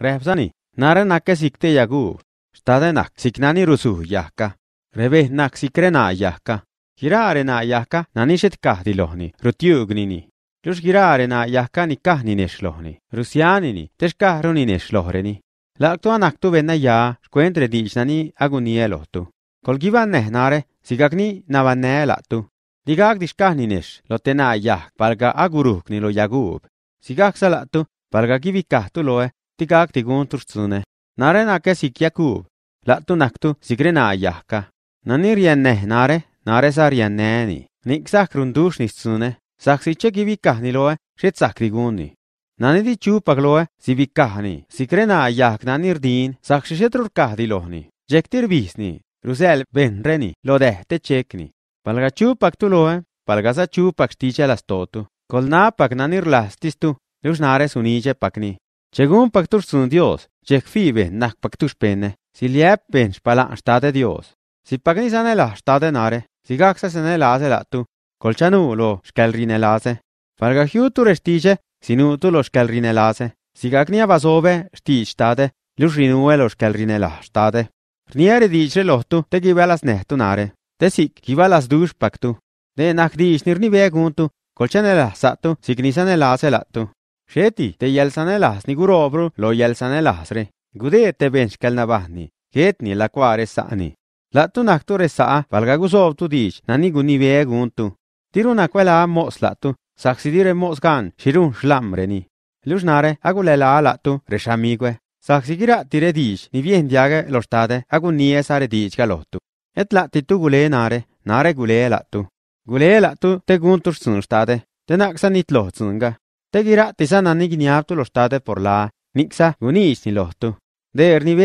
Rehbsani, nare nake sikte yagu. Stadenak siknani rusu yahka. Rebehnak sikrena yahka. Girarena yahka nanishet kahdilohni, rutiugnini. Lus girarena yahka nikahnineslohni. Rusianini, teskahrunineshlohreni. Laktuanaktu venna yaa, skuendre dichnani agunielohtu. Kolgivan nehnare, sigakni navaneelatu. ne diskahninesh, lotena yah, palga aguruhknilo yagub. Sigak salatu, palga loe, tikak tikuntur tsune. Nare nake sikyakub. Lattunaktu sikrenaayahka. Nani rienne nare, nare sa rienneeni. Niksak rundushni tsune. Saksiche kivikahni loe, shetsak tikuni. Nani di chupak loe, sivikahni. Sikrenaayahk nani rdin, sakshishetrurkahdi dilohni. Jektir visni. Rusel ben reni, lo benreni, lodehte chekni. Palga chupak tuloe, palga sa chupak stiche lastotu. Kolnapak nani rlastistu, Lus nare suniche pakni. Según pactuxun Dios, yekfibe nak pactuxpene, si liepen xpalan xtate Dios. Si pagnisanela xtate nare, si gaxasenela hace latu, colchanulo xcalrinelase. Fargahiutur estille, sinutulo xcalrinelase. Si gagnia basove, sti xtate, luxrinuelo xcalrinela xtate. Rniere dice lohtu, te gibalas nehtunare. Te sik gibalas dush pactu. De nak dish nirni veguntu, colchanela satu, signisanela hace latu. Xeti, teyalsanelahas ni gurobru lo yalsanelahasre. Gudete bench kalnabahni. Getni la kuare saani. La tunaktore saa valgagusov tu dich nani guni veguntu. Tiruna kuela moslatu. Saksidire moskan shirun shlamreni. Lusnare agulela alatu reshamigue. Saksikira tire dich ni viendiage lostade agunie sare dich galotu. Et la titugule nare nare gule latu. Gule latu te guntur sunstade. Tenaksanit lohtsunga. te gira te sana ni gniaptu lo state por la nixa unis ni lo tu de erni